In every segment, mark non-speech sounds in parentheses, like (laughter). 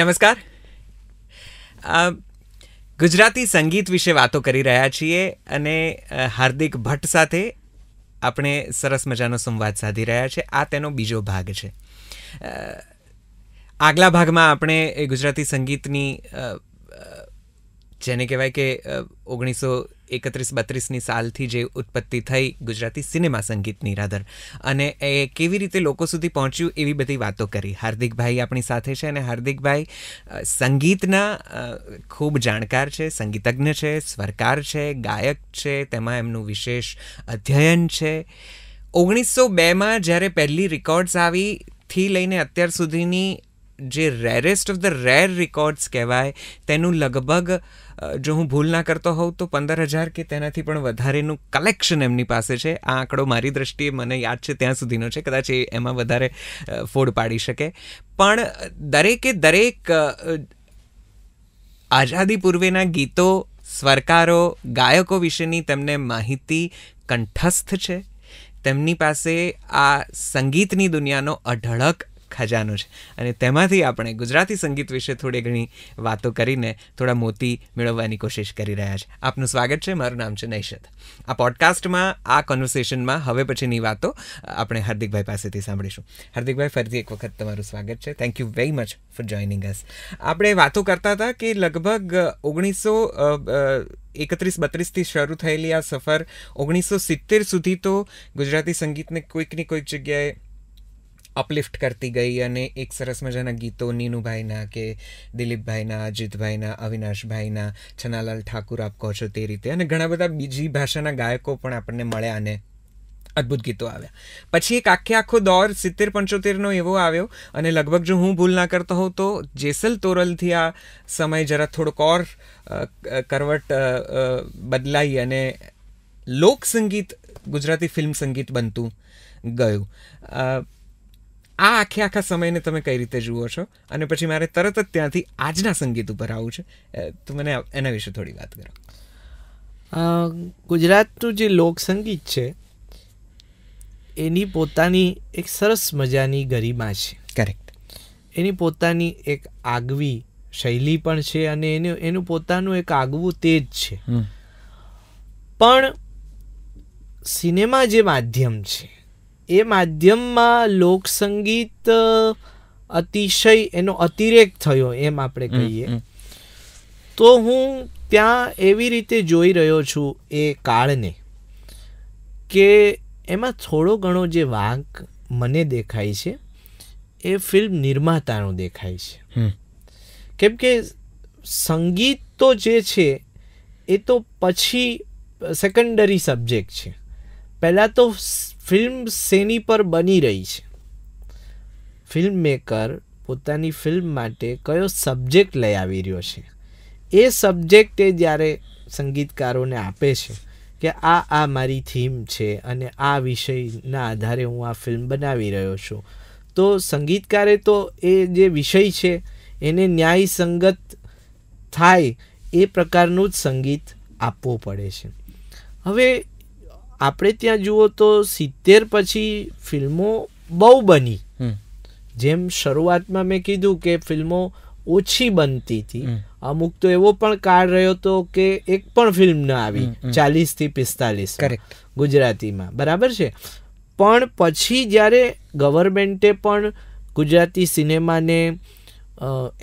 નમસ્કાર ગુજરાતી સંગીત વિશે વાતો કરી રહ્યા છીએ અને હાર્દિક ભટ્ટ સાથે આપણે સરસ મજાનો સંવાદ સાધી રહ્યા છીએ આ તેનો બીજો ભાગ છે આગલા ભાગમાં આપણે ગુજરાતી સંગીતની જેને કહેવાય કે ઓગણીસો એકત્રીસ બત્રીસની સાલથી જે ઉત્પત્તિ થઈ ગુજરાતી સિનેમા સંગીત નિરાદર અને એ કેવી રીતે લોકો સુધી પહોંચ્યું એવી બધી વાતો કરી હાર્દિકભાઈ આપણી સાથે છે અને હાર્દિકભાઈ સંગીતના ખૂબ જાણકાર છે સંગીતજ્ઞ છે સ્વરકાર છે ગાયક છે તેમાં એમનું વિશેષ અધ્યયન છે ઓગણીસો બેમાં જ્યારે પહેલી રેકોર્ડ્સ આવી થી લઈને અત્યાર સુધીની જે rarest of the rare records કહેવાય તેનું લગભગ જો હું ભૂલ ના કરતો હોઉં તો પંદર હજાર કે તેનાથી પણ વધારેનું કલેક્શન એમની પાસે છે આ આંકડો મારી દ્રષ્ટિએ મને યાદ છે ત્યાં સુધીનો છે કદાચ એ એમાં વધારે ફોડ પાડી શકે પણ દરેકે દરેક આઝાદી પૂર્વેના ગીતો સ્વરકારો ગાયકો વિશેની તેમને માહિતી કંઠસ્થ છે તેમની પાસે આ સંગીતની દુનિયાનો અઢળક ખજાનો છે અને તેમાંથી આપણે ગુજરાતી સંગીત વિશે થોડી ઘણી વાતો કરીને થોડા મોતી મેળવવાની કોશિશ કરી રહ્યા છે આપનું સ્વાગત છે મારું નામ છે નૈશત આ પોડકાસ્ટમાં આ કોન્વર્સેશનમાં હવે પછીની વાતો આપણે હાર્દિકભાઈ પાસેથી સાંભળીશું હાર્દિકભાઈ ફરીથી એક વખત તમારું સ્વાગત છે thank you very much for joining us આપણે વાતો કરતા હતા કે લગભગ ઓગણીસો એકત્રીસ બત્રીસથી શરૂ થયેલી આ સફર ઓગણીસો સિત્તેર સુધી તો ગુજરાતી સંગીતને કોઈકની કોઈક જગ્યાએ અપલિફ્ટ કરતી ગઈ અને એક સરસ મજાના ગીતો નીનુભાઈના કે દિલીપભાઈના અજીતભાઈના અવિનાશભાઈના છનાલાલ ઠાકુર આપ કહો છો તે રીતે અને ઘણા બધા બીજી ભાષાના ગાયકો પણ આપણને મળ્યા અને અદ્ભુત ગીતો આવ્યા પછી એક આખે આખો દોર સિત્તેર પંચોતેરનો એવો આવ્યો અને લગભગ જો હું ભૂલ ના કરતો હોઉં તો જેસલ તોરલથી આ સમય જરા થોડોક ઓર કરવટ બદલાઈ અને લોક સંગીત ગુજરાતી ફિલ્મ સંગીત બનતું ગયું આ આખે આખા સમયને તમે કઈ રીતે જુઓ છો અને પછી મારે તરત જ ત્યાંથી આજના સંગીત ઉપર આવવું છે તો મને એના વિશે થોડી વાત કરો ગુજરાતનું જે લોક સંગીત છે એની પોતાની એક સરસ મજાની ગરિમા છે કરેક્ટ એની પોતાની એક આગવી શૈલી પણ છે અને એનું એનું પોતાનું એક આગવું તેજ છે પણ સિનેમા જે માધ્યમ છે એ માધ્યમમાં લોકસંગીત અતિશય એનો અતિરેક થયો એમ આપણે કહીએ તો હું ત્યાં એવી રીતે જોઈ રહ્યો છું એ કાળને કે એમાં થોડો ઘણો જે વાંક મને દેખાય છે એ ફિલ્મ નિર્માતાનો દેખાય છે કેમ કે સંગીત તો જે છે એ તો પછી સેકન્ડરી સબ્જેક્ટ છે પહેલાં તો ફિલ્મ શેની પર બની રહી છે ફિલ્મ મેકર પોતાની ફિલ્મ માટે કયો સબ્જેક્ટ લઈ આવી રહ્યો છે એ સબ્જેક્ટે જ્યારે સંગીતકારોને આપે છે કે આ આ મારી થીમ છે અને આ વિષયના આધારે હું આ ફિલ્મ બનાવી રહ્યો છું તો સંગીતકારે તો એ જે વિષય છે એને ન્યાયસંગત થાય એ પ્રકારનું જ સંગીત આપવું પડે છે હવે આપણે ત્યાં જુઓ તો સિત્તેર પછી ફિલ્મો બહુ બની જેમ શરૂઆતમાં મેં કીધું કે ફિલ્મો ઓછી બનતી હતી અમુક તો એવો પણ કાળ રહ્યો હતો કે એક પણ ફિલ્મ ન આવી ચાલીસ થી પિસ્તાલીસ કરેક્ટ ગુજરાતીમાં બરાબર છે પણ પછી જ્યારે ગવર્મેન્ટે પણ ગુજરાતી સિનેમાને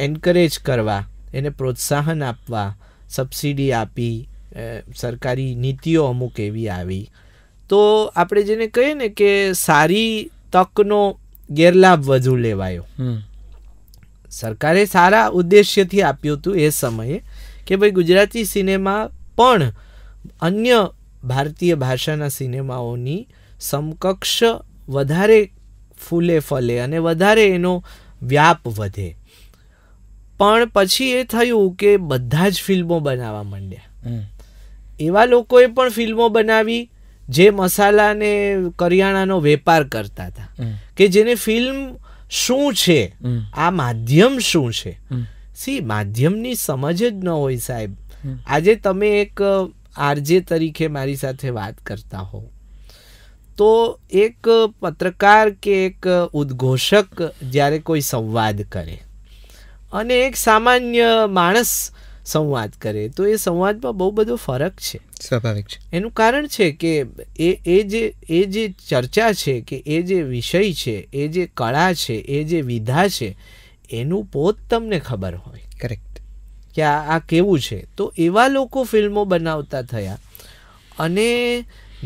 એન્કરેજ કરવા એને પ્રોત્સાહન આપવા સબસિડી આપી સરકારી નીતિઓ અમુક એવી આવી તો આપણે જેને કહીએ ને કે સારી તકનો ગેરલાભ વધુ લેવાયો સરકારે સારા ઉદ્દેશ્યથી આપ્યું હતું એ સમયે કે ભાઈ ગુજરાતી સિનેમા પણ અન્ય ભારતીય ભાષાના સિનેમાઓની સમકક્ષ વધારે ફૂલે ફલે અને વધારે એનો વ્યાપ વધે પણ પછી એ થયું કે બધા જ ફિલ્મો બનાવવા માંડ્યા એવા લોકોએ પણ ફિલ્મો બનાવી જે મસાલાને કરિયાણાનો વેપાર કરતા હતા કે જેને ફિલ્મ શું છે આ માધ્યમ શું છે સી માધ્યમની સમજ જ ન હોય સાહેબ આજે તમે એક આરજે તરીકે મારી સાથે વાત કરતા હો તો એક પત્રકાર કે એક ઉદ્ઘોષક જ્યારે કોઈ સંવાદ કરે અને એક સામાન્ય માણસ સંવાદ કરે તો એ સંવાદમાં બહુ બધો ફરક છે સ્વાભાવિક છે એનું કારણ છે કે એ એ જે એ જે ચર્ચા છે કે એ જે વિષય છે એ જે કળા છે એ જે વિધા છે એનું પોત તમને ખબર હોય કરેક્ટ કે આ આ કેવું છે તો એવા લોકો ફિલ્મો બનાવતા થયા અને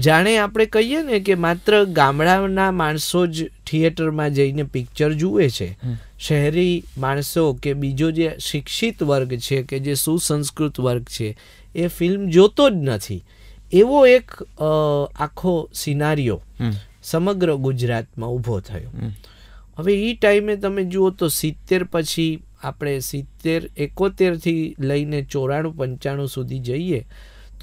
જાણે આપણે કહીએ ને કે માત્ર ગામડાના માણસો જ થિયેટરમાં જઈને પિક્ચર જુએ છે શહેરી માણસો કે બીજો જે શિક્ષિત વર્ગ છે કે જે સુસંસ્કૃત વર્ગ છે એ ફિલ્મ જોતો જ નથી એવો એક આખો સિનારીઓ સમગ્ર ગુજરાતમાં ઊભો થયો હવે એ ટાઈમે તમે જુઓ તો સિત્તેર પછી આપણે સિત્તેર એકોતેરથી લઈને ચોરાણું પંચાણું સુધી જઈએ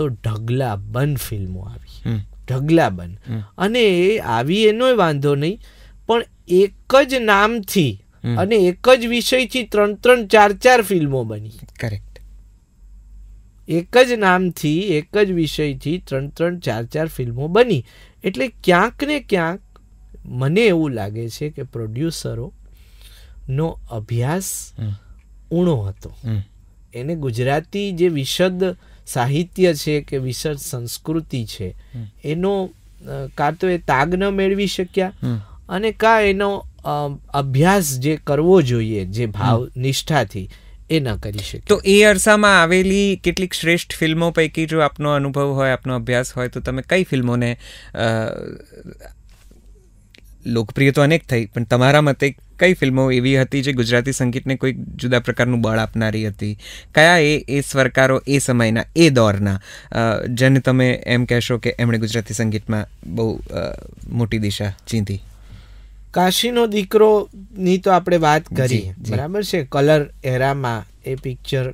તો ઢગલા બંધ ફિલ્મો આવી ઢગલા બંધ અને આવી એનો વાંધો નહીં પણ એક જ નામથી અને એક જ વિષયથી ત્રણ ત્રણ ચાર ચાર ફિલ્મો બની કરેક્ટ એક જ નામથી એક જ વિષયથી ત્રણ ત્રણ ચાર ચાર ફિલ્મો બની એટલે ક્યાંક ને ક્યાંક મને એવું લાગે છે કે પ્રોડ્યુસરો નો અભ્યાસ ઊણો હતો એને ગુજરાતી જે વિશદ સાહિત્ય છે કે વિશેષ સંસ્કૃતિ છે એનો કાં તો એ તાગ ન મેળવી શક્યા અને કાં એનો અભ્યાસ જે કરવો જોઈએ જે ભાવ નિષ્ઠાથી એ ન કરી શકે તો એ અરસામાં આવેલી કેટલીક શ્રેષ્ઠ ફિલ્મો પૈકી જો આપનો અનુભવ હોય આપનો અભ્યાસ હોય તો તમે કઈ ફિલ્મોને લોકપ્રિય તો અનેક થઈ પણ તમારા મતે કઈ ફિલ્મો એવી હતી જે ગુજરાતી સંગીતને કોઈ જુદા પ્રકારનું બળ આપનારી હતી કયા એ એ સરકારો એ સમયના એ દોરના જેને તમે એમ કહેશો કે એમણે ગુજરાતી સંગીતમાં બહુ મોટી દિશા ચીંધી કાશીનો દીકરોની તો આપણે વાત કરી બરાબર છે કલર એરામાં એ પિક્ચર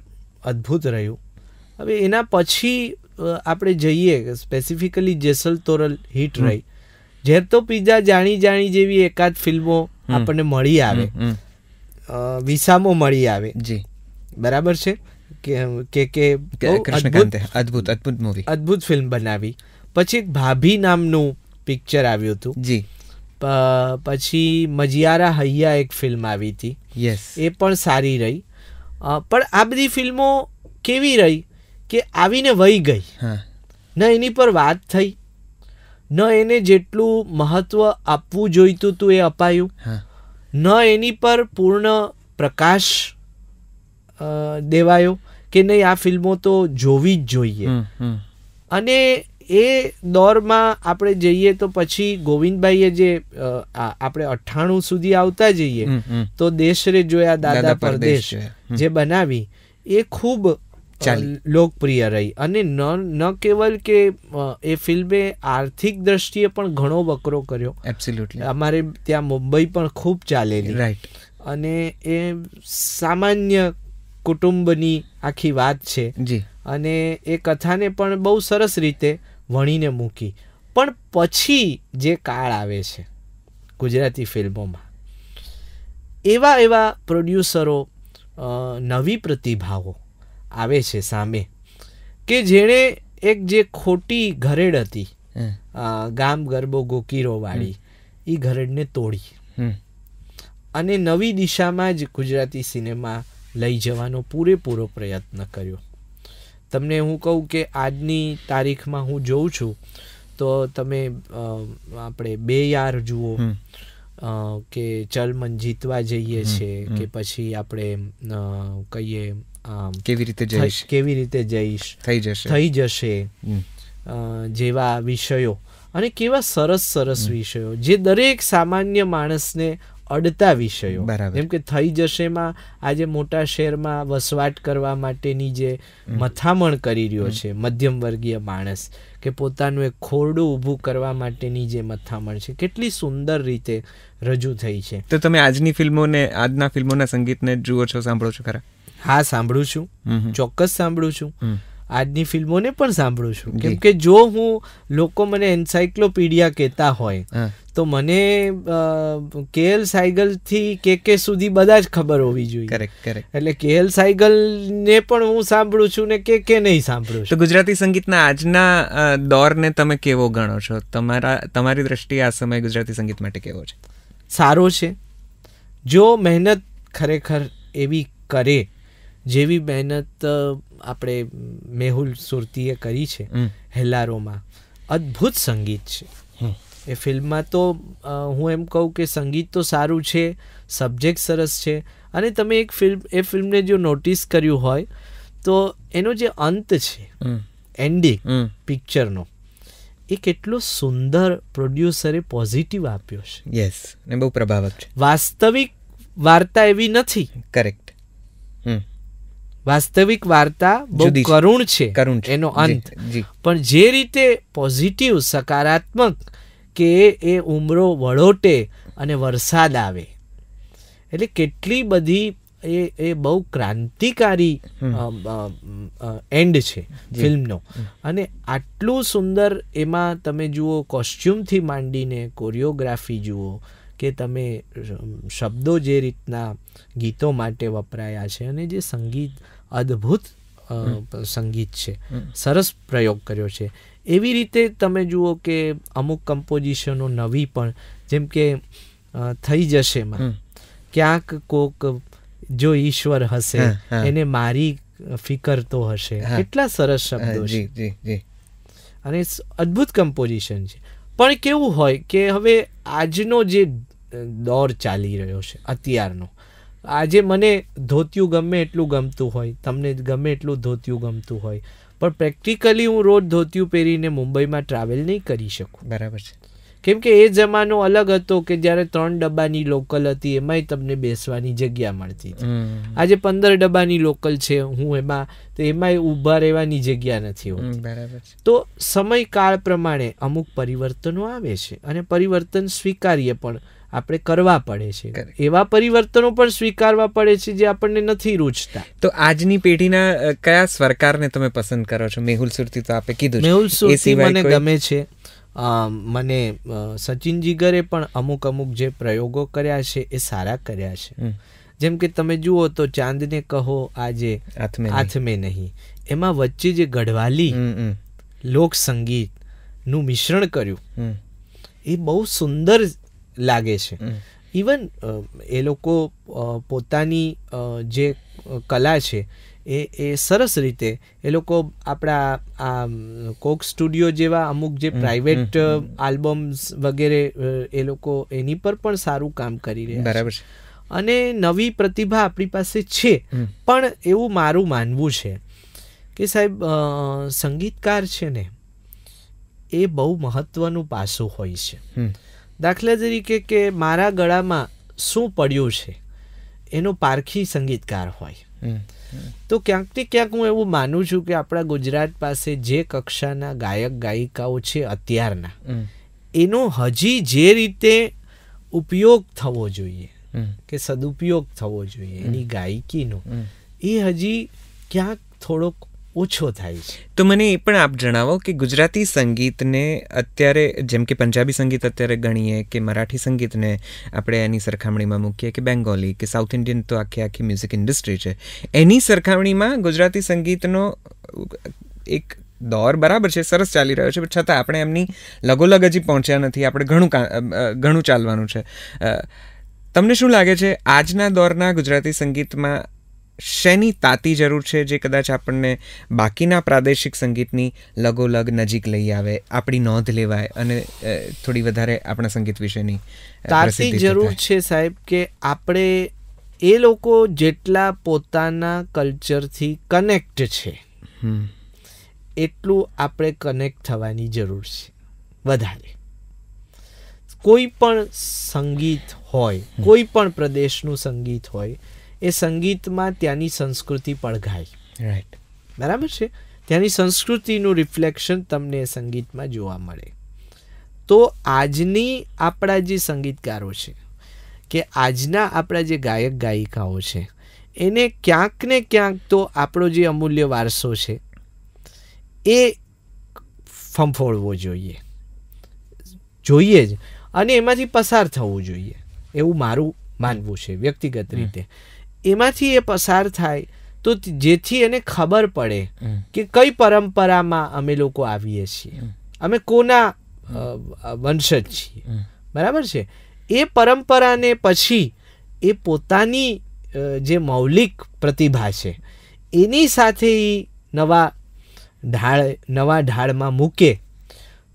અદ્ભુત રહ્યું હવે એના પછી આપણે જઈએ સ્પેસિફિકલી જેસલ તોરલ હિટ રહી ઝેર તો પીઝા જાણી જાણી જેવી એકાદ ફિલ્મો આપણને મળી આવે વિસામો મળી આવે જી બરાબર છે કે કે કે અદ્ભુત અદ્ભુત મૂવી અદ્ભુત ફિલ્મ બનાવી પછી એક ભાભી નામનું પિક્ચર આવ્યું હતું જી પછી મજિયારા હૈયા એક ફિલ્મ આવી હતી યસ એ પણ સારી રહી પણ આ બધી ફિલ્મો કેવી રહી કે આવીને વહી ગઈ ના એની પર વાત થઈ ન એને જેટલું મહત્વ આપવું જોઈતું હતું એ અપાયું ન એની પર પૂર્ણ પ્રકાશ દેવાયો કે નહીં આ ફિલ્મો તો જોવી જ જોઈએ અને એ દોરમાં આપણે જઈએ તો પછી ગોવિંદભાઈએ જે આપણે અઠ્ઠાણું સુધી આવતા જઈએ તો દેશરે જોયા દાદા પરદેશ જે બનાવી એ ખૂબ લોકપ્રિય રહી અને ન ન કેવલ કે એ ફિલ્મે આર્થિક દ્રષ્ટિએ પણ ઘણો વકરો કર્યો એબ્સોલ્યુટલી અમારે ત્યાં મુંબઈ પણ ખૂબ ચાલેલી રાઈટ અને એ સામાન્ય કુટુંબની આખી વાત છે જી અને એ કથાને પણ બહુ સરસ રીતે વણીને મૂકી પણ પછી જે કાળ આવે છે ગુજરાતી ફિલ્મોમાં એવા એવા પ્રોડ્યુસરો નવી પ્રતિભાઓ આવે છે સામે કે જેણે એક જે ખોટી ઘરેડ હતી ગામ ગરબો ગોકીરો વાળી એ ઘરેડને તોડી અને નવી દિશામાં જ ગુજરાતી સિનેમા લઈ જવાનો પૂરેપૂરો પ્રયત્ન કર્યો તમને હું કહું કે આજની તારીખમાં હું જોઉં છું તો તમે આપણે બે યાર જુઓ કે ચલ મન જીતવા જઈએ છે કે પછી આપણે કહીએ કેવી રીતે જઈશ કેવી રીતે જઈશ થઈ જશે થઈ જશે જેવા વિષયો અને કેવા સરસ સરસ વિષયો જે દરેક સામાન્ય માણસને અડતા વિષયો જેમ કે થઈ જશેમાં આજે મોટા શહેરમાં વસવાટ કરવા માટેની જે મથામણ કરી રહ્યો છે મધ્યમ વર્ગીય માણસ કે પોતાનું એક ખોરડું ઊભું કરવા માટેની જે મથામણ છે કેટલી સુંદર રીતે રજૂ થઈ છે તો તમે આજની ફિલ્મોને આજના ફિલ્મોના સંગીતને જુઓ છો સાંભળો છો ખરા હા સાંભળું છું ચોક્કસ સાંભળું છું આજની ફિલ્મોને પણ સાંભળું છું કેમ કે જો હું લોકો મને એન્સાઇક્લોપીડિયા કહેતા હોય તો મને કેએલ સાયગલથી કે કે સુધી બધા જ ખબર હોવી જોઈએ કરેક્ટ કરેક્ટ એટલે કેએલ સાયગલને પણ હું સાંભળું છું ને કે કે નહીં સાંભળું તો ગુજરાતી સંગીતના આજના દોરને તમે કેવો ગણો છો તમારા તમારી દ્રષ્ટિએ આ સમય ગુજરાતી સંગીત માટે કેવો છે સારો છે જો મહેનત ખરેખર એવી કરે જેવી મહેનત આપણે મેહુલ સુરતીએ કરી છે હેલારોમાં અદ્ભુત સંગીત છે એ ફિલ્મમાં તો હું એમ કહું કે સંગીત તો સારું છે સબ્જેક્ટ સરસ છે અને તમે એક ફિલ્મ એ ફિલ્મને જો નોટિસ કર્યું હોય તો એનો જે અંત છે એન્ડિંગ પિક્ચરનો એ કેટલો સુંદર પ્રોડ્યુસરે પોઝિટિવ આપ્યો છે યસ ને બહુ પ્રભાવક છે વાસ્તવિક વાર્તા એવી નથી કરેક્ટ વાસ્તવિક વાર્તા બહુ કરુણ છે એનો અંત પણ જે રીતે પોઝિટિવ સકારાત્મક કે એ ઉમરો વળોટે અને વરસાદ આવે એટલે કેટલી બધી એ એ બહુ ક્રાંતિકારી એન્ડ છે ફિલ્મનો અને આટલું સુંદર એમાં તમે જુઓ કોસ્ચ્યુમથી માંડીને કોરિયોગ્રાફી જુઓ કે તમે શબ્દો જે રીતના ગીતો માટે વપરાયા છે અને જે સંગીત અદ્ભુત સંગીત છે સરસ પ્રયોગ કર્યો છે એવી રીતે તમે જુઓ કે અમુક કમ્પોઝિશનો નવી પણ જેમ કે થઈ જશે ક્યાંક કોક જો ઈશ્વર હશે એને મારી ફિકર તો હશે કેટલા સરસ શબ્દો છે અને અદ્ભુત કમ્પોઝિશન છે પણ કેવું હોય કે હવે આજનો જે દોર ચાલી રહ્યો છે અત્યારનો આજે મને ધોતિયું ગમે એટલું ગમતું હોય તમને ગમે એટલું ધોતિયું ગમતું હોય પણ પ્રેક્ટિકલી હું રોજ ધોતિયું પહેરીને મુંબઈમાં ટ્રાવેલ નહીં કરી શકું બરાબર છે કેમ કે એ જમાનો અલગ હતો કે જ્યારે ત્રણ ડબ્બાની લોકલ હતી એમાંય તમને બેસવાની જગ્યા મળતી હતી આજે પંદર ડબ્બાની લોકલ છે હું એમાં તો એમાંય ઊભા રહેવાની જગ્યા નથી હોતી બરાબર તો સમય કાળ પ્રમાણે અમુક પરિવર્તનો આવે છે અને પરિવર્તન સ્વીકારીએ પણ આપણે કરવા પડે છે એવા પરિવર્તનો પણ સ્વીકારવા પડે છે જે આપણને નથી રૂચતા તો આજની પેઢીના કયા સ્વરકારને તમે પસંદ કરો છો મેહુલ સુરતી તો આપે કીધું મેહુલ સુરતી મને ગમે છે મને સચિન જીગરે પણ અમુક અમુક જે પ્રયોગો કર્યા છે એ સારા કર્યા છે જેમ કે તમે જુઓ તો ચાંદને કહો આજે હાથમે નહીં એમાં વચ્ચે જે ગઢવાલી લોક સંગીતનું મિશ્રણ કર્યું એ બહુ સુંદર લાગે છે ઇવન એ લોકો પોતાની જે કલા છે એ એ સરસ રીતે એ લોકો આપણા આ કોક સ્ટુડિયો જેવા અમુક જે પ્રાઇવેટ આલ્બમ્સ વગેરે એ લોકો એની પર પણ સારું કામ કરી રહ્યા બરાબર છે અને નવી પ્રતિભા આપણી પાસે છે પણ એવું મારું માનવું છે કે સાહેબ સંગીતકાર છે ને એ બહુ મહત્વનું પાસું હોય છે દાખલા તરીકે કે મારા ગળામાં શું પડ્યું છે એનો પારખી સંગીતકાર હોય તો ક્યાંક ને ક્યાંક હું એવું માનું છું કે આપણા ગુજરાત પાસે જે કક્ષાના ગાયક ગાયિકાઓ છે અત્યારના એનો હજી જે રીતે ઉપયોગ થવો જોઈએ કે સદુપયોગ થવો જોઈએ એની ગાયકીનો એ હજી ક્યાંક થોડોક ઓછો થાય છે તો મને એ પણ આપ જણાવો કે ગુજરાતી સંગીતને અત્યારે જેમ કે પંજાબી સંગીત અત્યારે ગણીએ કે મરાઠી સંગીતને આપણે એની સરખામણીમાં મૂકીએ કે બેંગોલી કે સાઉથ ઇન્ડિયન તો આખી આખી મ્યુઝિક ઇન્ડસ્ટ્રી છે એની સરખામણીમાં ગુજરાતી સંગીતનો એક દોર બરાબર છે સરસ ચાલી રહ્યો છે પણ છતાં આપણે એમની લગોલગ હજી પહોંચ્યા નથી આપણે ઘણું ઘણું ચાલવાનું છે તમને શું લાગે છે આજના દોરના ગુજરાતી સંગીતમાં શેની તાતી જરૂર છે જે કદાચ આપણને બાકીના પ્રાદેશિક સંગીતની લગોલગ નજીક લઈ આવે આપણી નોંધ લેવાય અને થોડી વધારે આપણા સંગીત વિશેની તાતી જરૂર છે સાહેબ કે આપણે એ લોકો જેટલા પોતાના કલ્ચરથી કનેક્ટ છે એટલું આપણે કનેક્ટ થવાની જરૂર છે વધારે કોઈ પણ સંગીત હોય કોઈ પણ પ્રદેશનું સંગીત હોય એ સંગીતમાં ત્યાંની સંસ્કૃતિ પડઘાય રાઈટ બરાબર છે ત્યાંની સંસ્કૃતિનું રિફ્લેક્શન તમને સંગીતમાં જોવા મળે તો આજની આપણા જે સંગીતકારો છે કે આજના આપણા જે ગાયક ગાયિકાઓ છે એને ક્યાંક ને ક્યાંક તો આપણો જે અમૂલ્ય વારસો છે એ ફંફોળવો જોઈએ જોઈએ જ અને એમાંથી પસાર થવું જોઈએ એવું મારું માનવું છે વ્યક્તિગત રીતે એમાંથી એ પસાર થાય તો જેથી એને ખબર પડે કે કઈ પરંપરામાં અમે લોકો આવીએ છીએ અમે કોના વંશજ છીએ બરાબર છે એ પરંપરાને પછી એ પોતાની જે મૌલિક પ્રતિભા છે એની સાથે એ નવા ઢાળ નવા ઢાળમાં મૂકે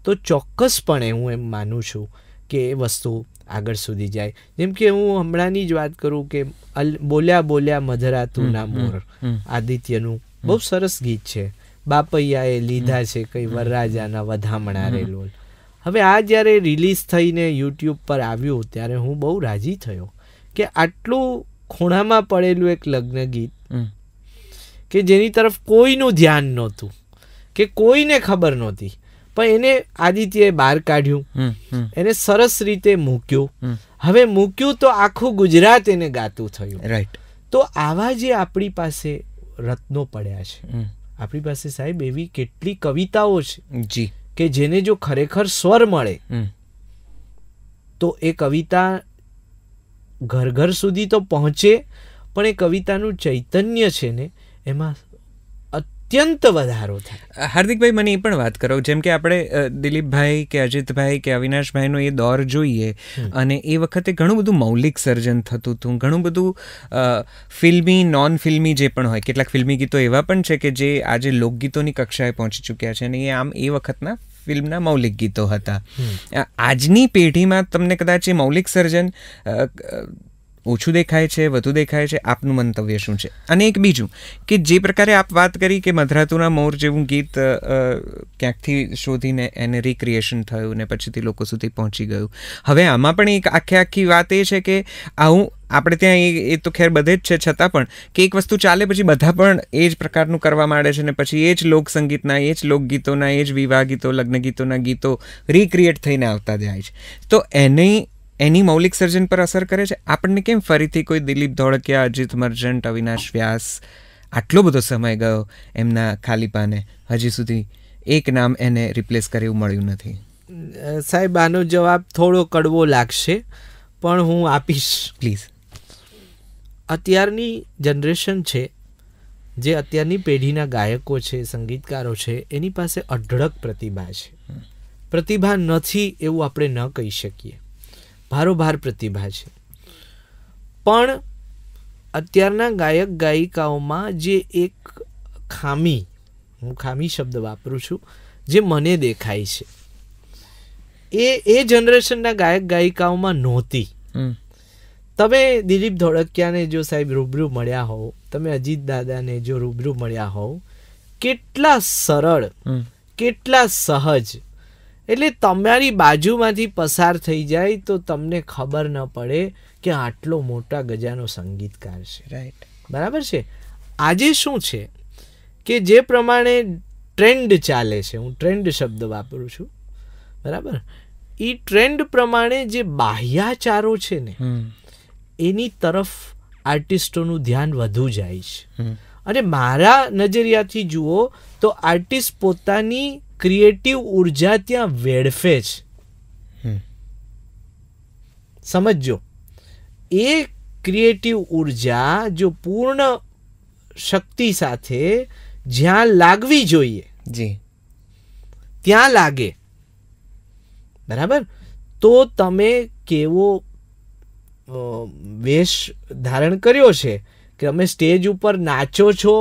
તો ચોક્કસપણે હું એમ માનું છું કે એ વસ્તુ આગળ સુધી જાય જેમ કે હું હમણાંની જ વાત કરું કે બોલ્યા બોલ્યા મધરા ના મોર આદિત્યનું બહુ સરસ ગીત છે બાપૈયાએ લીધા છે કઈ વરરાજાના વધામણા રે લોલ હવે આ જ્યારે રિલીઝ થઈને યુટ્યુબ પર આવ્યું ત્યારે હું બહુ રાજી થયો કે આટલું ખૂણામાં પડેલું એક લગ્ન ગીત કે જેની તરફ કોઈનું ધ્યાન નહોતું કે કોઈને ખબર નહોતી પણ એને આદિત્યએ બહાર કાઢ્યું એને સરસ રીતે મૂક્યું હવે મૂક્યું તો આખું ગુજરાત એને ગાતું થયું રાઈટ તો આવા જે આપણી પાસે રત્નો પડ્યા છે આપણી પાસે સાહેબ એવી કેટલી કવિતાઓ છે જી કે જેને જો ખરેખર સ્વર મળે તો એ કવિતા ઘર ઘર સુધી તો પહોંચે પણ એ કવિતાનું ચૈતન્ય છે ને એમાં અત્યંત વધારો થાય હાર્દિકભાઈ મને એ પણ વાત કરો જેમ કે આપણે દિલીપભાઈ કે અજીતભાઈ કે અવિનાશભાઈનો એ દોર જોઈએ અને એ વખતે ઘણું બધું મૌલિક સર્જન થતું હતું ઘણું બધું ફિલ્મી નોન ફિલ્મી જે પણ હોય કેટલાક ફિલ્મી ગીતો એવા પણ છે કે જે આજે લોકગીતોની કક્ષાએ પહોંચી ચૂક્યા છે અને એ આમ એ વખતના ફિલ્મના મૌલિક ગીતો હતા આજની પેઢીમાં તમને કદાચ એ મૌલિક સર્જન ઓછું દેખાય છે વધુ દેખાય છે આપનું મંતવ્ય શું છે અને એક બીજું કે જે પ્રકારે આપ વાત કરી કે મધરાતુના મોર જેવું ગીત ક્યાંકથી શોધીને એને રિક્રિએશન થયું ને પછીથી લોકો સુધી પહોંચી ગયું હવે આમાં પણ એક આખી આખી વાત એ છે કે આવું આપણે ત્યાં એ તો ખેર બધે જ છે છતાં પણ કે એક વસ્તુ ચાલે પછી બધા પણ એ જ પ્રકારનું કરવા માંડે છે ને પછી એ જ લોકસંગીતના એ જ લોકગીતોના એ જ વિવાહ ગીતો લગ્ન ગીતોના ગીતો રિક્રિએટ થઈને આવતા જાય છે તો એની એની મૌલિક સર્જન પર અસર કરે છે આપણને કેમ ફરીથી કોઈ દિલીપ ધોળકિયા અજીત મર્જન્ટ અવિનાશ વ્યાસ આટલો બધો સમય ગયો એમના ખાલીપાને હજી સુધી એક નામ એને રિપ્લેસ કરે એવું મળ્યું નથી સાહેબ આનો જવાબ થોડો કડવો લાગશે પણ હું આપીશ પ્લીઝ અત્યારની જનરેશન છે જે અત્યારની પેઢીના ગાયકો છે સંગીતકારો છે એની પાસે અઢળક પ્રતિભા છે પ્રતિભા નથી એવું આપણે ન કહી શકીએ ભારોભાર પ્રતિભા છે પણ અત્યારના ગાયક ગાયિકાઓમાં જે એક ખામી હું ખામી શબ્દ વાપરું છું જે મને દેખાય છે એ એ જનરેશનના ગાયક ગાયિકાઓમાં નહોતી તમે દિલીપ ધોળકિયાને જો સાહેબ રૂબરૂ મળ્યા હોવ તમે અજીત દાદાને જો રૂબરૂ મળ્યા હોવ કેટલા સરળ કેટલા સહજ એટલે તમારી બાજુમાંથી પસાર થઈ જાય તો તમને ખબર ન પડે કે આટલો મોટા ગજાનો સંગીતકાર છે રાઈટ બરાબર છે આજે શું છે કે જે પ્રમાણે ટ્રેન્ડ ચાલે છે હું ટ્રેન્ડ શબ્દ વાપરું છું બરાબર એ ટ્રેન્ડ પ્રમાણે જે બાહ્યાચારો છે ને એની તરફ આર્ટિસ્ટોનું ધ્યાન વધુ જાય છે અને મારા નજરિયાથી જુઓ તો આર્ટિસ્ટ પોતાની ક્રિએટિવ ઉર્જા ત્યાં વેડફે છે સમજો એ ક્રિએટિવ ઉર્જા જો પૂર્ણ શક્તિ સાથે જ્યાં લાગવી જોઈએ જી ત્યાં લાગે બરાબર તો તમે કેવો વેશ ધારણ કર્યો છે કે તમે સ્ટેજ ઉપર નાચો છો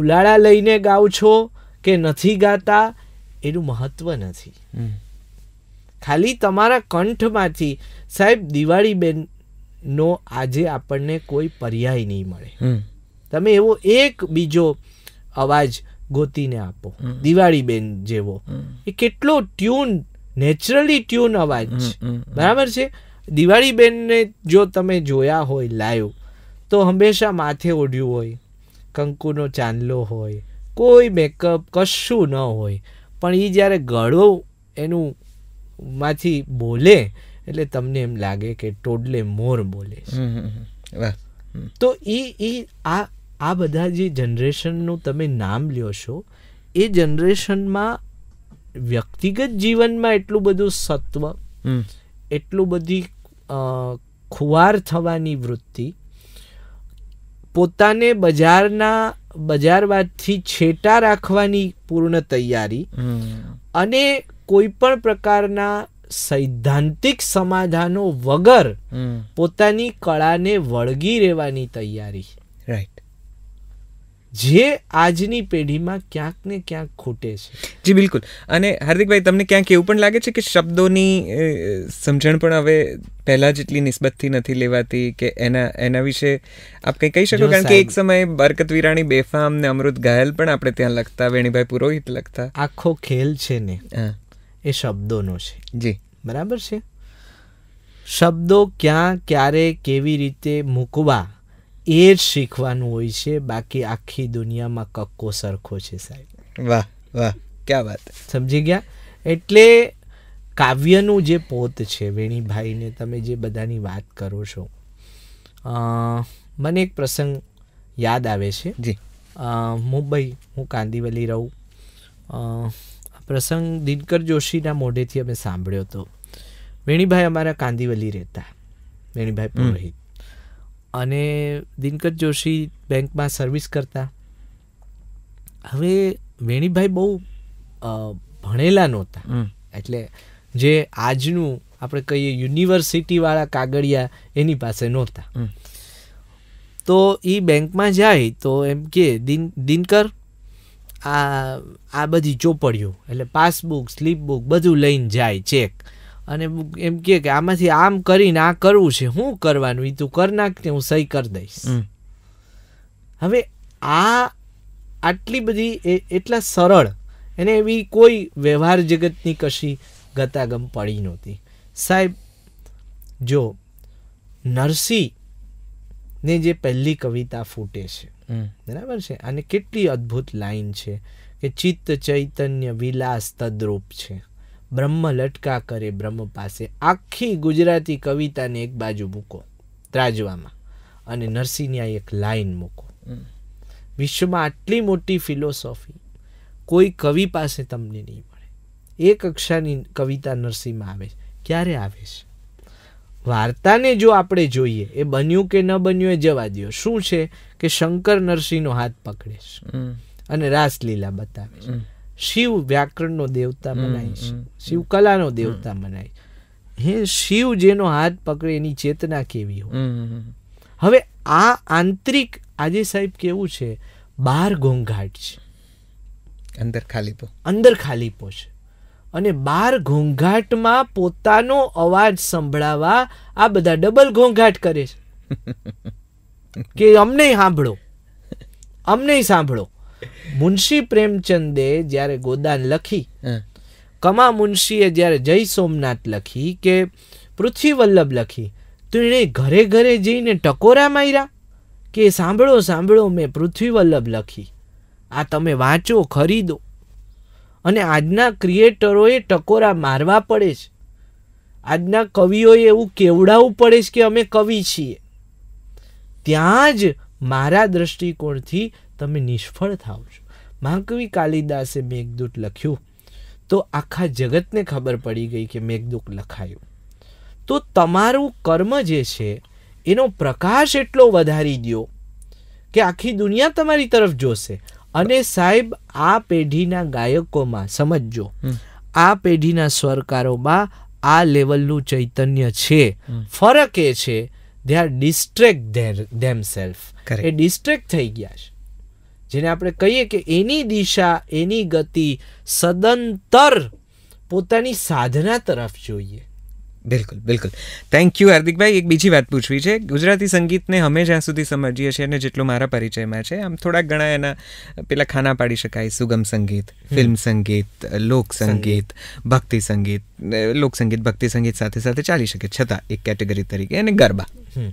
ઉલાળા લઈને ગાઓ છો કે નથી ગાતા એનું મહત્વ નથી ખાલી તમારા કંઠમાંથી સાહેબ દિવાળીબેનનો આજે આપણને કોઈ પર્યાય નહીં મળે તમે એવો એક બીજો અવાજ ગોતીને આપો દિવાળીબેન જેવો એ કેટલો ટ્યુન નેચરલી ટ્યુન અવાજ છે બરાબર છે દિવાળીબેનને જો તમે જોયા હોય લાઈવ તો હંમેશા માથે ઓઢ્યું હોય કંકુનો ચાંદલો હોય કોઈ મેકઅપ કશું ન હોય પણ એ જ્યારે ગળો એનું માંથી બોલે એટલે તમને એમ લાગે કે ટોડલે મોર બોલે તો એ એ આ આ બધા જે જનરેશનનું તમે નામ લ્યો છો એ જનરેશનમાં વ્યક્તિગત જીવનમાં એટલું બધું સત્વ એટલું બધી ખુવાર થવાની વૃત્તિ પોતાને બજારના બજારબાદથી છેટા રાખવાની પૂર્ણ તૈયારી અને કોઈ પણ પ્રકારના સૈદ્ધાંતિક સમાધાનો વગર પોતાની કળાને વળગી રહેવાની તૈયારી રાઈટ જે આજની પેઢીમાં ક્યાંક ને ક્યાંક ખૂટે છે જી બિલકુલ અને હાર્દિકભાઈ તમને ક્યાંક એવું પણ લાગે છે કે શબ્દોની સમજણ પણ હવે પહેલાં જેટલી નિસ્બતથી નથી લેવાતી કે એના એના વિશે આપ કંઈ કહી શકો કારણ કે એક સમયે બરકત વિરાણી બેફામ ને અમૃત ઘાયલ પણ આપણે ત્યાં લખતા વેણીભાઈ પુરોહિત લખતા આખો ખેલ છે ને એ શબ્દોનો છે જી બરાબર છે શબ્દો ક્યાં ક્યારે કેવી રીતે મૂકવા એ જ શીખવાનું હોય છે બાકી આખી દુનિયામાં કક્કો સરખો છે સાહેબ વાહ વાહ ક્યાં વાત સમજી ગયા એટલે કાવ્યનું જે પોત છે વેણીભાઈને તમે જે બધાની વાત કરો છો મને એક પ્રસંગ યાદ આવે છે જી મુંબઈ હું કાંદીવલી રહું પ્રસંગ દિનકર જોશીના મોઢેથી અમે સાંભળ્યો હતો વેણીભાઈ અમારા કાંદીવલી રહેતા વેણીભાઈ પુરોહિત અને દિનકર જોશી બેંકમાં સર્વિસ કરતા હવે વેણીભાઈ બહુ ભણેલા નહોતા એટલે જે આજનું આપણે કહીએ યુનિવર્સિટીવાળા કાગળિયા એની પાસે નહોતા તો એ બેંકમાં જાય તો એમ કે દિન દિનકર આ આ બધી ચોપડીઓ એટલે પાસબુક સ્લીપ બુક બધું લઈને જાય ચેક અને એમ કે આમાંથી આમ કરીને આ કરવું છે હું કરવાનું એ તું કરી નાખ ને હું સહી કરી દઈશ હવે આ આટલી બધી એટલા સરળ એને એવી કોઈ વ્યવહાર જગતની કશી ગતાગમ પડી નહોતી સાહેબ જો નરસિંહને જે પહેલી કવિતા ફૂટે છે બરાબર છે અને કેટલી અદ્ભુત લાઈન છે કે ચિત્ત ચૈતન્ય વિલાસ તદ્રૂપ છે બ્રહ્મ લટકા કરે બ્રહ્મ પાસે આખી ગુજરાતી કવિતાને એક બાજુ મૂકો ત્રાજવામાં અને નરસિંહ્યા એક લાઈન મૂકો વિશ્વમાં આટલી મોટી ફિલોસોફી કોઈ કવિ પાસે તમને નહીં મળે એ કક્ષાની કવિતા નરસિંહમાં આવે છે ક્યારે આવે છે વાર્તાને જો આપણે જોઈએ એ બન્યું કે ન બન્યું એ જવા દો શું છે કે શંકર નરસિંહનો હાથ પકડે છે અને રાસલીલા બતાવે છે શિવ વ્યાકરણનો દેવતા મનાય છે શિવ કલાનો દેવતા મનાય હે શિવ જેનો હાથ પકડે એની ચેતના કેવી હોય હવે આ આંતરિક આજે સાહેબ કેવું છે બહાર ઘોંઘાટ છે અંદર ખાલીપો અંદર ખાલીપો છે અને બાર ઘોંઘાટમાં પોતાનો અવાજ સંભળાવા આ બધા ડબલ ઘોંઘાટ કરે છે (laughs) કે અમને સાંભળો અમને સાંભળો મુનશી પ્રેમચંદે જ્યારે ગોદાન લખી કમા મુનશીએ જ્યારે જય સોમનાથ લખી કે પૃથ્વી વલ્લભ લખી તો એણે ઘરે ઘરે જઈને ટકોરા માર્યા કે સાંભળો સાંભળો મેં પૃથ્વી વલ્લભ લખી આ તમે વાંચો ખરીદો અને આજના ક્રિએટરોએ ટકોરા મારવા પડે છે આજના કવિઓએ એવું કેવડાવવું પડે છે કે અમે કવિ છીએ ત્યાં જ મારા દ્રષ્ટિકોણથી તમે નિષ્ફળ થાઓ છો મહાકવિ કાલિદાસે મેઘદૂત લખ્યું તો આખા જગતને ખબર પડી ગઈ કે મેઘદૂત લખાયું તો તમારું કર્મ જે છે એનો પ્રકાશ એટલો વધારી દો કે આખી દુનિયા તમારી તરફ જોશે અને સાહેબ આ પેઢીના ગાયકોમાં સમજો આ પેઢીના સ્વરકારોમાં આ લેવલનું ચૈતન્ય છે ફરક એ છે they are distract them self એ ડિસ્ટ્રેક્ટ થઈ ગયા છે જેને આપણે કહીએ કે એની દિશા એની ગતિ સદંતર પોતાની સાધના તરફ જોઈએ બિલકુલ બિલકુલ થેન્ક યુ હાર્દિકભાઈ એક બીજી વાત પૂછવી છે ગુજરાતી સંગીતને અમે જ્યાં સુધી સમજીએ છીએ અને જેટલું મારા પરિચયમાં છે આમ થોડાક ઘણા એના પેલા ખાના પાડી શકાય સુગમ સંગીત ફિલ્મ સંગીત લોક સંગીત ભક્તિ સંગીત લોક સંગીત ભક્તિ સંગીત સાથે સાથે ચાલી શકે છતાં એક કેટેગરી તરીકે અને ગરબા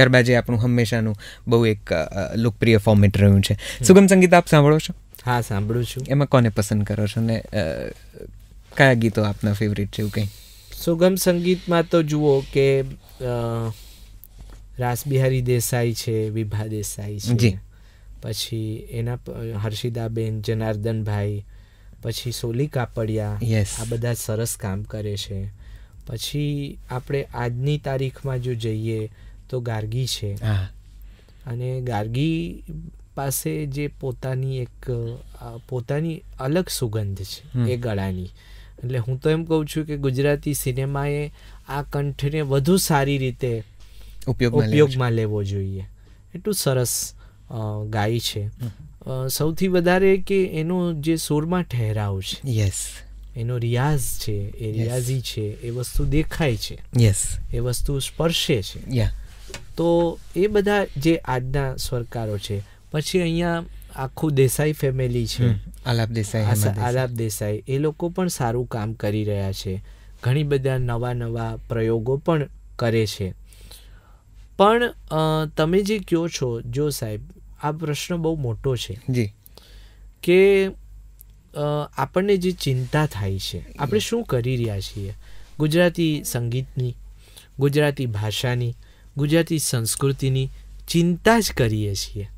ગરબા જે આપણું હંમેશાનું બહુ એક લોકપ્રિય ફોર્મેટ રહ્યું છે સુગમ સંગીત આપ સાંભળો છો હા સાંભળું છું એમાં કોને પસંદ કરો છો ને કયા ગીતો આપના ફેવરિટ છે એવું કંઈ સુગમ સંગીતમાં તો જુઓ કે રાસબિહારી દેસાઈ છે વિભા દેસાઈ છે પછી એના હર્ષિદાબેન જનાર્દનભાઈ પછી સોલી કાપડિયા આ બધા સરસ કામ કરે છે પછી આપણે આજની તારીખમાં જો જઈએ તો ગાર્ગી છે અને ગાર્ગી પાસે જે પોતાની એક પોતાની અલગ સુગંધ છે એ ગળાની એટલે હું તો એમ કહું છું કે ગુજરાતી સિનેમાએ આ કંઠને વધુ સારી રીતે ઉપયોગમાં લેવો જોઈએ એટલું સરસ ગાય છે સૌથી વધારે કે એનો જે સૂરમાં ઠહેરાવ છે યસ એનો રિયાઝ છે એ રિયાઝી છે એ વસ્તુ દેખાય છે યસ એ વસ્તુ સ્પર્શે છે યા તો એ બધા જે આજના સ્વરકારો છે પછી અહીંયા આખું દેસાઈ ફેમિલી છે આલાપ દેસાઈ આલાપ દેસાઈ એ લોકો પણ સારું કામ કરી રહ્યા છે ઘણી બધા નવા નવા પ્રયોગો પણ કરે છે પણ તમે જે કહો છો જો સાહેબ આ પ્રશ્ન બહુ મોટો છે જી કે આપણને જે ચિંતા થાય છે આપણે શું કરી રહ્યા છીએ ગુજરાતી સંગીતની ગુજરાતી ભાષાની ગુજરાતી સંસ્કૃતિની ચિંતા જ કરીએ છીએ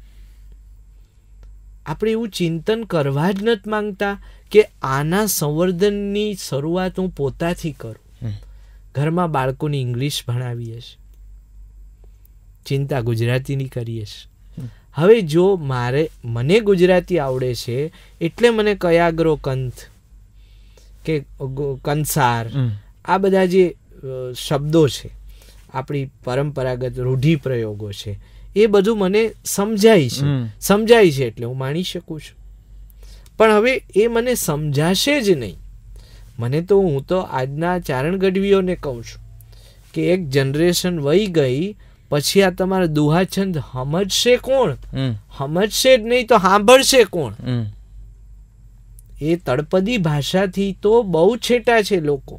આપણે એવું ચિંતન કરવા જ નથી માંગતા કે આના સંવર્ધનની શરૂઆત હું પોતાથી કરું ઘરમાં બાળકોને ઇંગ્લિશ ભણાવીએ છીએ ચિંતા ગુજરાતીની કરીએ છીએ હવે જો મારે મને ગુજરાતી આવડે છે એટલે મને કયાગ્રો કંથ કે કંસાર આ બધા જે શબ્દો છે આપણી પરંપરાગત રૂઢિપ્રયોગો છે એ બધું મને સમજાય છે સમજાય છે એટલે હું માણી શકું છું પણ હવે એ મને સમજાશે જ નહીં મને તો હું તો આજના ચારણ ગઢવીઓને કહું છું કે એક જનરેશન વહી ગઈ પછી આ તમારા દુહાછંદ સમજશે કોણ સમજશે જ નહીં તો સાંભળશે કોણ એ તળપદી ભાષાથી તો બહુ છેટા છે લોકો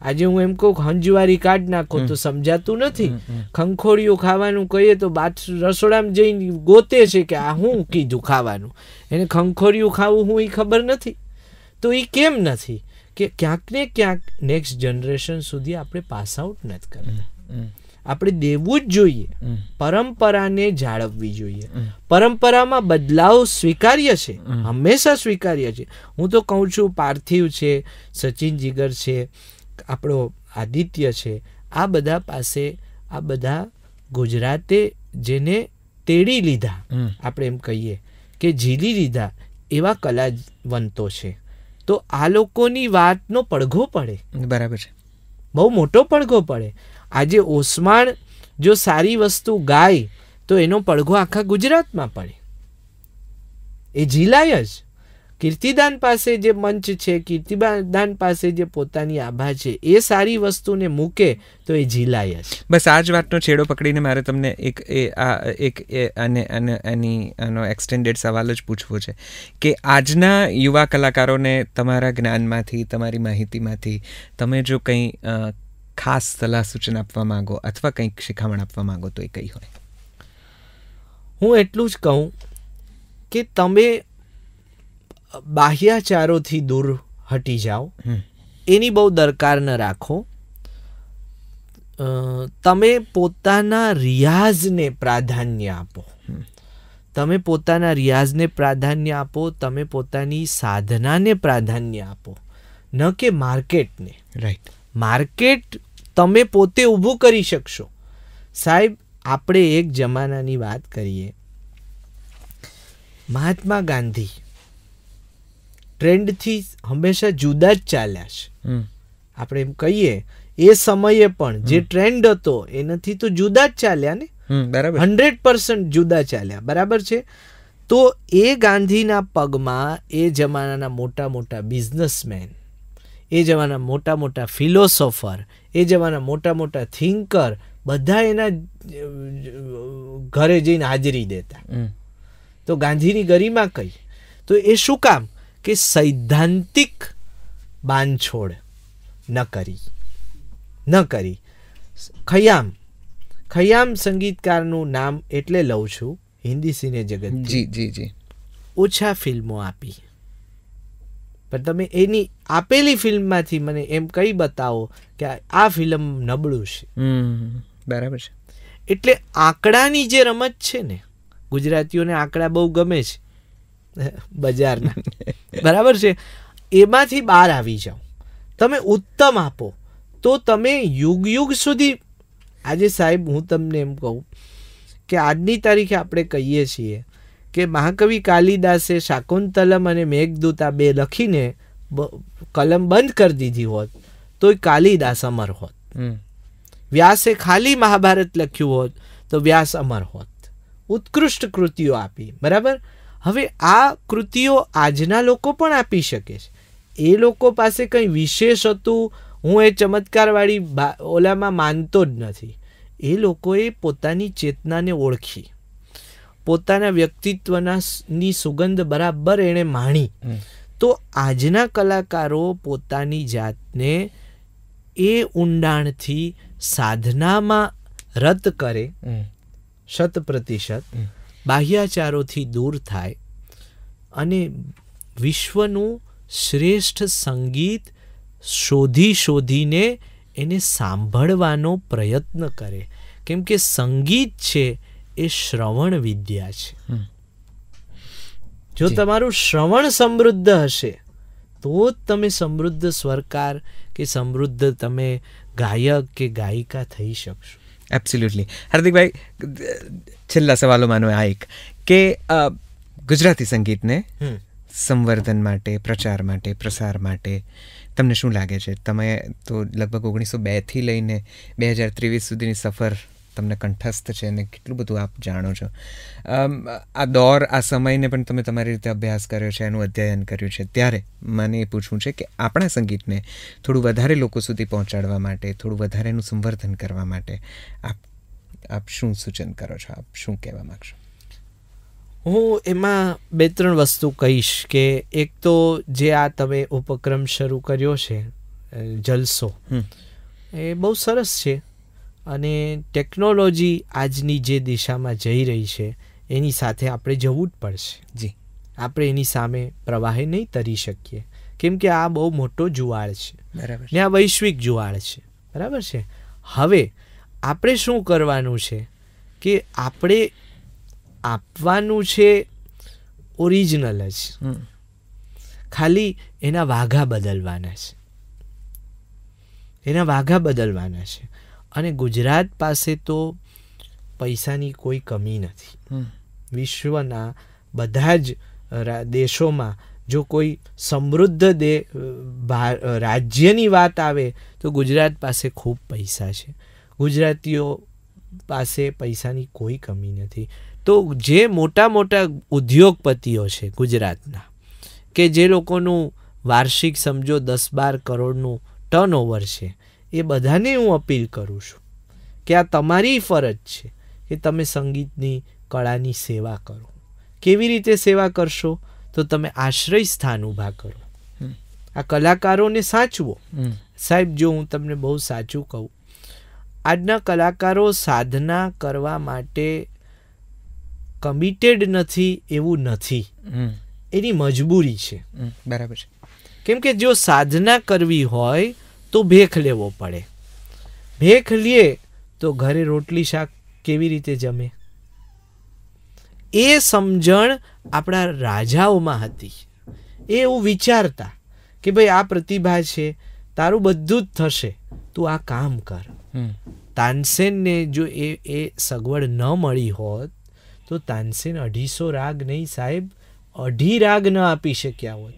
આજે હું એમ કહું ખંજવારી કાઢ નાખો તો સમજાતું નથી ખંખોળિયું ખાવાનું કહીએ તો બાથ રસોડામાં જઈને ગોતે છે કે આ હું કીધું ખાવાનું એને ખંખોળિયું ખાવું હું એ ખબર નથી તો એ કેમ નથી કે ક્યાંક ને ક્યાંક નેક્સ્ટ જનરેશન સુધી આપણે પાસ આઉટ નથી કરતા આપણે દેવું જ જોઈએ પરંપરાને જાળવવી જોઈએ પરંપરામાં બદલાવ સ્વીકાર્ય છે હંમેશા સ્વીકાર્ય છે હું તો કહું છું પાર્થિવ છે સચિન જીગર છે આપણો આદિત્ય છે આ બધા પાસે આ બધા ગુજરાતે જેને તેડી લીધા આપણે એમ કહીએ કે ઝીલી લીધા એવા કલાવંતો છે તો આ લોકોની વાતનો પડઘો પડે બરાબર છે બહુ મોટો પડઘો પડે આજે ઓસમાણ જો સારી વસ્તુ ગાય તો એનો પડઘો આખા ગુજરાતમાં પડે એ ઝીલાય જ કીર્તિદાન પાસે જે મંચ છે કીર્તિદાન પાસે જે પોતાની આભા છે એ સારી વસ્તુને મૂકે તો એ ઝીલાય છે બસ આ જ વાતનો છેડો પકડીને મારે તમને એક એ આ એક એ અને અને એની આનો એક્સટેન્ડેડ સવાલ જ પૂછવો છે કે આજના યુવા કલાકારોને તમારા જ્ઞાનમાંથી તમારી માહિતીમાંથી તમે જો કંઈ ખાસ સલાહ સૂચન આપવા માગો અથવા કંઈક શિખામણ આપવા માગો તો એ કઈ હોય હું એટલું જ કહું કે તમે બાહ્યાચારોથી દૂર હટી જાઓ એની બહુ દરકાર ન રાખો તમે પોતાના રિયાઝને પ્રાધાન્ય આપો તમે પોતાના રિયાઝને પ્રાધાન્ય આપો તમે પોતાની સાધનાને પ્રાધાન્ય આપો ન કે માર્કેટને રાઈટ માર્કેટ તમે પોતે ઊભું કરી શકશો સાહેબ આપણે એક જમાનાની વાત કરીએ મહાત્મા ગાંધી ટ્રેન્ડથી હંમેશા જુદા જ ચાલ્યા છે આપણે એમ કહીએ એ સમયે પણ જે ટ્રેન્ડ હતો એનાથી તો જુદા જ ચાલ્યા ને બરાબર હંડ્રેડ પર્સન્ટ જુદા ચાલ્યા બરાબર છે તો એ ગાંધીના પગમાં એ જમાનાના મોટા મોટા બિઝનેસમેન એ જમાના મોટા મોટા ફિલોસોફર એ જમાના મોટા મોટા થિંકર બધા એના ઘરે જઈને હાજરી દેતા તો ગાંધીની ગરિમા કઈ તો એ શું કામ કે સૈદ્ધાંતિક બાંધછોડ ન કરી ન કરી ખયામ ખયામ સંગીતકારનું નામ એટલે લઉં છું હિન્દી સિને જગત જી જી જી ઓછા ફિલ્મો આપી પણ તમે એની આપેલી ફિલ્મમાંથી મને એમ કઈ બતાવો કે આ ફિલ્મ નબળું છે બરાબર છે એટલે આંકડાની જે રમત છે ને ગુજરાતીઓને આંકડા બહુ ગમે છે બજારના બરાબર છે એમાંથી બહાર આવી જાઓ તમે ઉત્તમ આપો તો તમે યુગ યુગ સુધી આજે સાહેબ હું તમને એમ કહું કે આજની તારીખે આપણે કહીએ છીએ કે મહાકવિ કાલિદાસે શાકુંતલમ અને મેઘદૂત આ બે લખીને કલમ બંધ કરી દીધી હોત તો એ કાલિદાસ અમર હોત વ્યાસે ખાલી મહાભારત લખ્યું હોત તો વ્યાસ અમર હોત ઉત્કૃષ્ટ કૃતિઓ આપી બરાબર હવે આ કૃતિઓ આજના લોકો પણ આપી શકે છે એ લોકો પાસે કંઈ વિશેષ હતું હું એ ચમત્કારવાળી ઓલામાં માનતો જ નથી એ લોકોએ પોતાની ચેતનાને ઓળખી પોતાના વ્યક્તિત્વના ની સુગંધ બરાબર એણે માણી તો આજના કલાકારો પોતાની જાતને એ ઊંડાણથી સાધનામાં રત કરે શત પ્રતિશત બાહ્યાચારોથી દૂર થાય અને વિશ્વનું શ્રેષ્ઠ સંગીત શોધી શોધીને એને સાંભળવાનો પ્રયત્ન કરે કેમ કે સંગીત છે એ શ્રવણ વિદ્યા છે જો તમારું શ્રવણ સમૃદ્ધ હશે તો જ તમે સમૃદ્ધ સ્વરકાર કે સમૃદ્ધ તમે ગાયક કે ગાયિકા થઈ શકશો એબ્સોલ્યુટલી હાર્દિકભાઈ છેલ્લા સવાલોમાંનો આ એક કે ગુજરાતી સંગીતને સંવર્ધન માટે પ્રચાર માટે પ્રસાર માટે તમને શું લાગે છે તમે તો લગભગ ઓગણીસો બેથી લઈને બે હજાર ત્રેવીસ સુધીની સફર તમને કંઠસ્થ છે ને કેટલું બધું આપ જાણો છો આ દોર આ સમયને પણ તમે તમારી રીતે અભ્યાસ કર્યો છે એનું અધ્યયન કર્યું છે ત્યારે મને એ પૂછવું છે કે આપણા સંગીતને થોડું વધારે લોકો સુધી પહોંચાડવા માટે થોડું વધારે એનું સંવર્ધન કરવા માટે આપ આપ શું સૂચન કરો છો આપ શું કહેવા માગશો હું એમાં બે ત્રણ વસ્તુ કહીશ કે એક તો જે આ તમે ઉપક્રમ શરૂ કર્યો છે જલસો એ બહુ સરસ છે અને ટેકનોલોજી આજની જે દિશામાં જઈ રહી છે એની સાથે આપણે જવું જ પડશે જી આપણે એની સામે પ્રવાહે નહીં તરી શકીએ કેમ કે આ બહુ મોટો જુવાળ છે બરાબર ને આ વૈશ્વિક જુવાળ છે બરાબર છે હવે આપણે શું કરવાનું છે કે આપણે આપવાનું છે ઓરિજિનલ જ ખાલી એના વાઘા બદલવાના છે એના વાઘા બદલવાના છે અને ગુજરાત પાસે તો પૈસાની કોઈ કમી નથી વિશ્વના બધા જ દેશોમાં જો કોઈ સમૃદ્ધ દે રાજ્યની વાત આવે તો ગુજરાત પાસે ખૂબ પૈસા છે ગુજરાતીઓ પાસે પૈસાની કોઈ કમી નથી તો જે મોટા મોટા ઉદ્યોગપતિઓ છે ગુજરાતના કે જે લોકોનું વાર્ષિક સમજો દસ બાર કરોડનું ટર્નઓવર છે એ બધાને હું અપીલ કરું છું કે આ તમારી ફરજ છે કે તમે સંગીતની કળાની સેવા કરો કેવી રીતે સેવા કરશો તો તમે આશ્રય સ્થાન ઊભા કરો આ કલાકારોને સાચવો સાહેબ જો હું તમને બહુ સાચું કહું આજના કલાકારો સાધના કરવા માટે કમિટેડ નથી એવું નથી એની મજબૂરી છે બરાબર છે કેમ કે જો સાધના કરવી હોય તો ભેખ લેવો પડે ભેખ લે તો ઘરે રોટલી શાક કેવી રીતે જમે એ સમજણ આપણા રાજાઓમાં હતી એ એવું વિચારતા કે ભાઈ આ પ્રતિભા છે તારું બધું જ થશે તું આ કામ કર તાનસેનને જો એ એ સગવડ ન મળી હોત તો તાનસેન અઢીસો રાગ નહીં સાહેબ અઢી રાગ ન આપી શક્યા હોત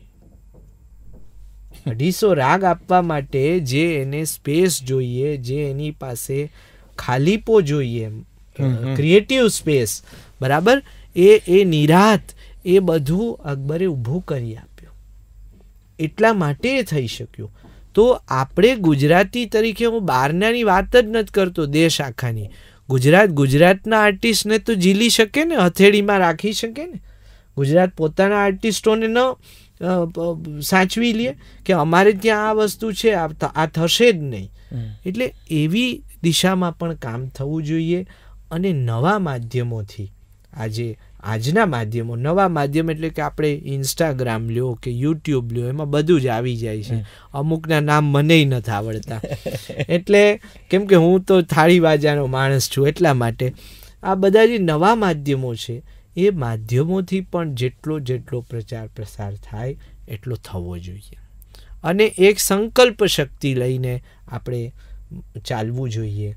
અઢીસો રાગ આપવા માટે જે એને સ્પેસ જોઈએ જે એની પાસે ખાલીપો જોઈએ ક્રિએટિવ સ્પેસ બરાબર એ એ નિરાત એ બધું અકબરે ઊભું કરી આપ્યું એટલા માટે એ થઈ શક્યું તો આપણે ગુજરાતી તરીકે હું બહારનાની વાત જ નથી કરતો દેશ આખાની ગુજરાત ગુજરાતના આર્ટિસ્ટને તો ઝીલી શકે ને હથેળીમાં રાખી શકે ને ગુજરાત પોતાના આર્ટિસ્ટોને ન સાચવી લઈએ કે અમારે ત્યાં આ વસ્તુ છે આ થશે જ નહીં એટલે એવી દિશામાં પણ કામ થવું જોઈએ અને નવા માધ્યમોથી આજે આજના માધ્યમો નવા માધ્યમ એટલે કે આપણે ઇન્સ્ટાગ્રામ લ્યો કે યુટ્યુબ લ્યો એમાં બધું જ આવી જાય છે અમુકના નામ મને નથી આવડતા એટલે કેમ કે હું તો થાળી બાજાનો માણસ છું એટલા માટે આ બધા જે નવા માધ્યમો છે એ માધ્યમોથી પણ જેટલો જેટલો પ્રચાર પ્રસાર થાય એટલો થવો જોઈએ અને એક સંકલ્પ શક્તિ લઈને આપણે ચાલવું જોઈએ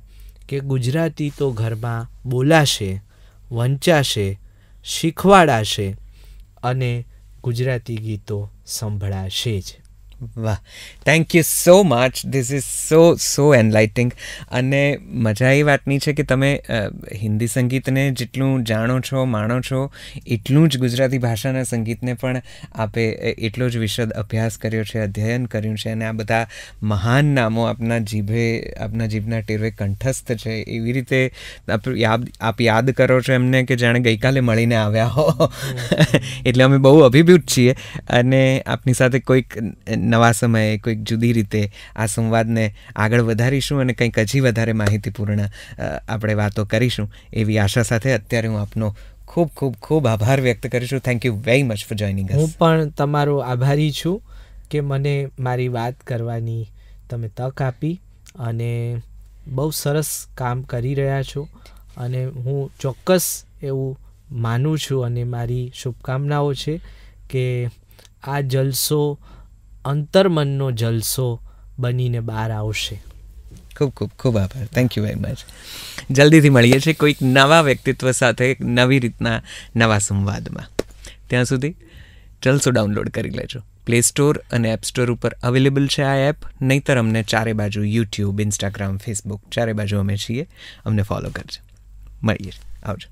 કે ગુજરાતી તો ઘરમાં બોલાશે વંચાશે શીખવાડાશે અને ગુજરાતી ગીતો સંભળાશે જ વાહ thank you so much this is so so enlightening અને મજા એ વાતની છે કે તમે હિન્દી સંગીતને જેટલું જાણો છો માણો છો એટલું જ ગુજરાતી ભાષાના સંગીતને પણ આપે એટલો જ વિશદ અભ્યાસ કર્યો છે અધ્યયન કર્યું છે અને આ બધા મહાન નામો આપના જીભે આપના જીભના ટેરવે કંઠસ્થ છે એવી રીતે આપ યાદ આપ યાદ કરો છો એમને કે જાણે ગઈકાલે મળીને આવ્યા હો (laughs) એટલે અમે બહુ અભિભૂત છીએ અને આપની સાથે કોઈક નવા સમયે કોઈક જુદી રીતે આ સંવાદને આગળ વધારીશું અને કંઈક હજી વધારે માહિતીપૂર્ણ આપણે વાતો કરીશું એવી આશા સાથે અત્યારે હું આપનો ખૂબ ખૂબ ખૂબ આભાર વ્યક્ત કરીશું thank you very much for joining હું પણ તમારો આભારી છું કે મને મારી વાત કરવાની તમે તક આપી અને બહુ સરસ કામ કરી રહ્યા છો અને હું ચોક્કસ એવું માનું છું અને મારી શુભકામનાઓ છે કે આ જલસો અંતર્મનનો જલસો બનીને બહાર આવશે ખૂબ ખૂબ ખૂબ આભાર થેન્ક યુ વેરી મચ જલ્દીથી મળીએ છીએ કોઈક નવા વ્યક્તિત્વ સાથે નવી રીતના નવા સંવાદમાં ત્યાં સુધી જલસો ડાઉનલોડ કરી લેજો પ્લે સ્ટોર અને એપ સ્ટોર ઉપર અવેલેબલ છે આ એપ નહીતર અમને ચારે બાજુ યુટ્યુબ ઇન્સ્ટાગ્રામ ફેસબુક ચારે બાજુ અમે છીએ અમને ફોલો કરજો મળીએ આવજો